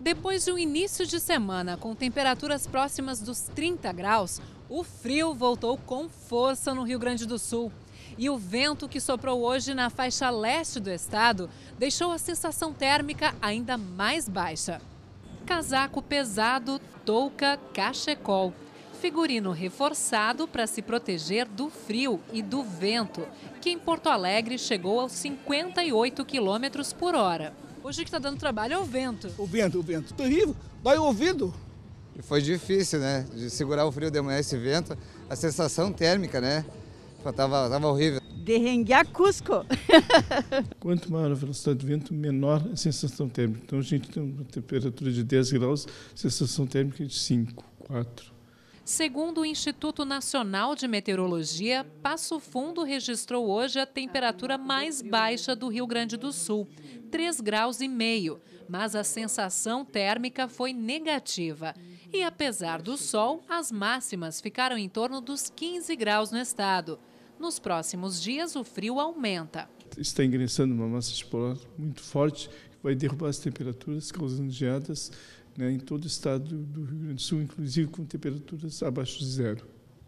Depois de um início de semana com temperaturas próximas dos 30 graus, o frio voltou com força no Rio Grande do Sul. E o vento que soprou hoje na faixa leste do estado deixou a sensação térmica ainda mais baixa. Casaco pesado, touca, cachecol. Figurino reforçado para se proteger do frio e do vento, que em Porto Alegre chegou aos 58 quilômetros por hora. Hoje o que está dando trabalho é o vento. O vento, o vento. Terrível, dói o ouvido. E foi difícil, né? De segurar o frio de manhã, esse vento. A sensação térmica, né? Tava, tava horrível. a Cusco. Quanto maior a velocidade do vento, menor a sensação térmica. Então a gente tem uma temperatura de 10 graus, sensação térmica de 5, 4. Segundo o Instituto Nacional de Meteorologia, Passo Fundo registrou hoje a temperatura mais baixa do Rio Grande do Sul, 3 graus e meio, mas a sensação térmica foi negativa. E apesar do sol, as máximas ficaram em torno dos 15 graus no estado. Nos próximos dias, o frio aumenta. Está ingressando uma massa de polar muito forte vai derrubar as temperaturas, causando geadas né, em todo o estado do Rio Grande do Sul, inclusive com temperaturas abaixo de zero.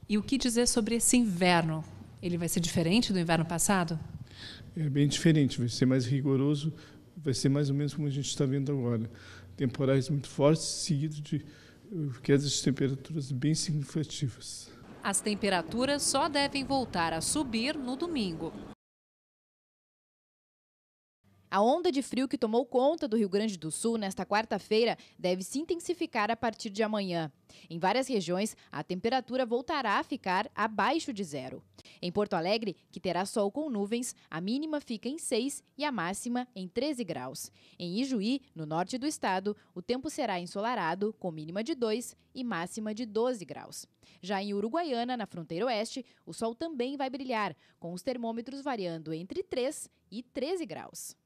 E o que dizer sobre esse inverno? Ele vai ser diferente do inverno passado? É bem diferente, vai ser mais rigoroso, vai ser mais ou menos como a gente está vendo agora. Temporais muito fortes, seguido de uh, quedas de temperaturas bem significativas. As temperaturas só devem voltar a subir no domingo. A onda de frio que tomou conta do Rio Grande do Sul nesta quarta-feira deve se intensificar a partir de amanhã. Em várias regiões, a temperatura voltará a ficar abaixo de zero. Em Porto Alegre, que terá sol com nuvens, a mínima fica em 6 e a máxima em 13 graus. Em Ijuí, no norte do estado, o tempo será ensolarado, com mínima de 2 e máxima de 12 graus. Já em Uruguaiana, na fronteira oeste, o sol também vai brilhar, com os termômetros variando entre 3 e 13 graus.